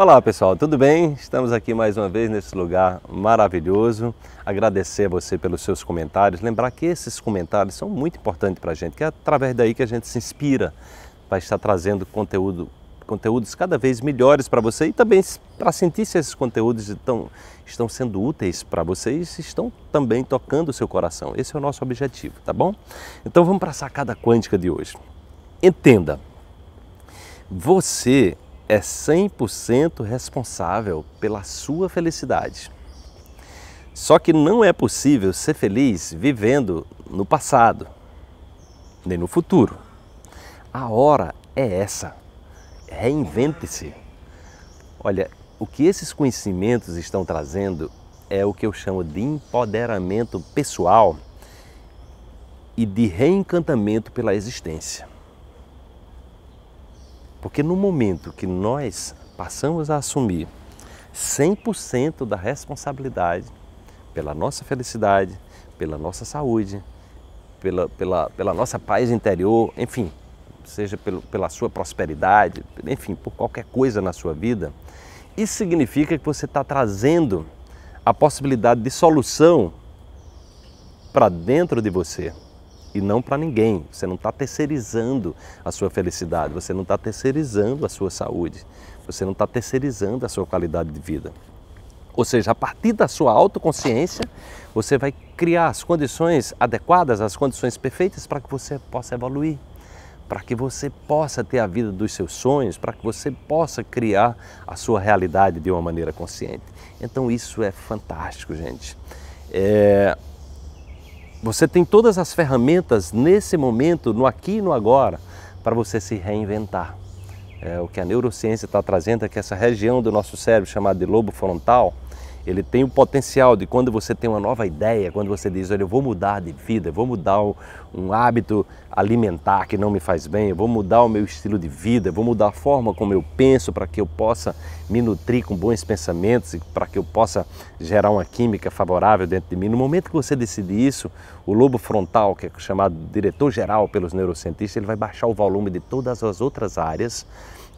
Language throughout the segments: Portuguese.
Olá pessoal, tudo bem? Estamos aqui mais uma vez nesse lugar maravilhoso. Agradecer a você pelos seus comentários. Lembrar que esses comentários são muito importantes para a gente, que é através daí que a gente se inspira para estar trazendo conteúdo, conteúdos cada vez melhores para você e também para sentir se esses conteúdos estão, estão sendo úteis para vocês e estão também tocando o seu coração. Esse é o nosso objetivo, tá bom? Então vamos para a sacada quântica de hoje. Entenda, você é 100% responsável pela sua felicidade. Só que não é possível ser feliz vivendo no passado, nem no futuro. A hora é essa. Reinvente-se. Olha, o que esses conhecimentos estão trazendo é o que eu chamo de empoderamento pessoal e de reencantamento pela existência. Porque no momento que nós passamos a assumir 100% da responsabilidade pela nossa felicidade, pela nossa saúde, pela, pela, pela nossa paz interior, enfim, seja pelo, pela sua prosperidade, enfim, por qualquer coisa na sua vida, isso significa que você está trazendo a possibilidade de solução para dentro de você e não para ninguém. Você não está terceirizando a sua felicidade, você não está terceirizando a sua saúde, você não está terceirizando a sua qualidade de vida. Ou seja, a partir da sua autoconsciência, você vai criar as condições adequadas, as condições perfeitas para que você possa evoluir, para que você possa ter a vida dos seus sonhos, para que você possa criar a sua realidade de uma maneira consciente. Então, isso é fantástico, gente. É, você tem todas as ferramentas nesse momento, no aqui e no agora, para você se reinventar. É, o que a neurociência está trazendo é que essa região do nosso cérebro chamada de lobo frontal, ele tem o potencial de quando você tem uma nova ideia, quando você diz, olha, eu vou mudar de vida, eu vou mudar um, hábito alimentar que não me faz bem, eu vou mudar o meu estilo de vida, eu vou mudar a forma como eu penso para que eu possa me nutrir com bons pensamentos e para que eu possa gerar uma química favorável dentro de mim. No momento que você decide isso, o lobo frontal, que é chamado diretor geral pelos neurocientistas, ele vai baixar o volume de todas as outras áreas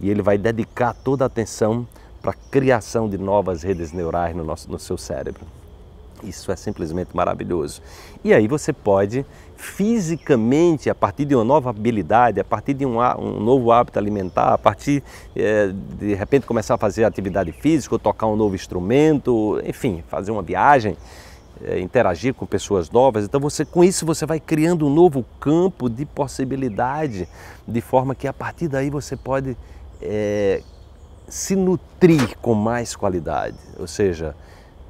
e ele vai dedicar toda a atenção para a criação de novas redes neurais no, nosso, no seu cérebro. Isso é simplesmente maravilhoso. E aí você pode fisicamente, a partir de uma nova habilidade, a partir de um, um novo hábito alimentar, a partir é, de repente começar a fazer atividade física, ou tocar um novo instrumento, enfim, fazer uma viagem, é, interagir com pessoas novas. Então você, com isso, você vai criando um novo campo de possibilidade, de forma que a partir daí você pode é, se nutrir com mais qualidade, ou seja,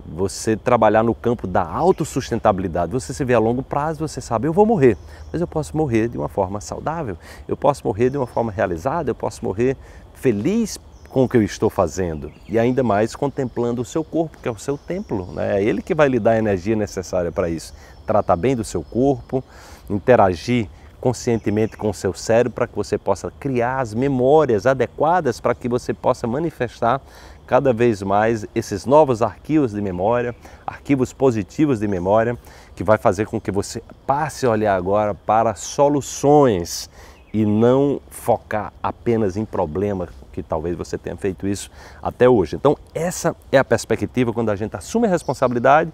você trabalhar no campo da autossustentabilidade, você se vê a longo prazo, você sabe, eu vou morrer, mas eu posso morrer de uma forma saudável, eu posso morrer de uma forma realizada, eu posso morrer feliz com o que eu estou fazendo e ainda mais contemplando o seu corpo, que é o seu templo, né? é ele que vai lhe dar a energia necessária para isso. Tratar bem do seu corpo, interagir conscientemente com o seu cérebro para que você possa criar as memórias adequadas para que você possa manifestar cada vez mais esses novos arquivos de memória, arquivos positivos de memória, que vai fazer com que você passe a olhar agora para soluções e não focar apenas em problemas, que talvez você tenha feito isso até hoje. Então, essa é a perspectiva quando a gente assume a responsabilidade.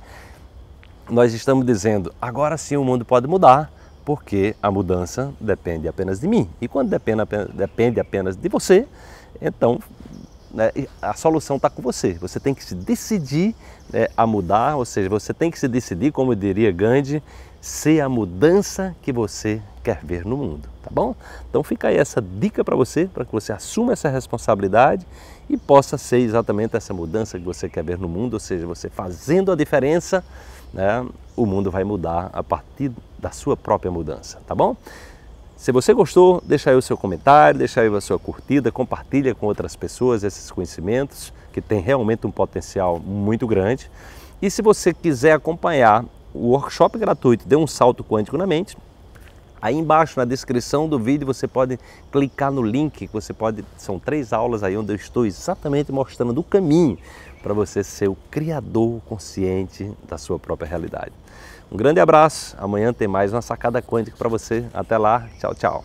Nós estamos dizendo, agora sim o mundo pode mudar, porque a mudança depende apenas de mim. E quando depende apenas, depende apenas de você, então né, a solução está com você. Você tem que se decidir né, a mudar, ou seja, você tem que se decidir, como diria Gandhi, ser a mudança que você quer ver no mundo, tá bom? Então fica aí essa dica para você, para que você assuma essa responsabilidade e possa ser exatamente essa mudança que você quer ver no mundo, ou seja, você fazendo a diferença, né, o mundo vai mudar a partir da sua própria mudança, tá bom? Se você gostou, deixa aí o seu comentário, deixa aí a sua curtida, compartilha com outras pessoas esses conhecimentos que tem realmente um potencial muito grande. E se você quiser acompanhar o workshop gratuito de um salto quântico na mente, Aí embaixo na descrição do vídeo você pode clicar no link, você pode, são três aulas aí onde eu estou exatamente mostrando o caminho para você ser o criador consciente da sua própria realidade. Um grande abraço, amanhã tem mais uma sacada quântica para você. Até lá, tchau, tchau.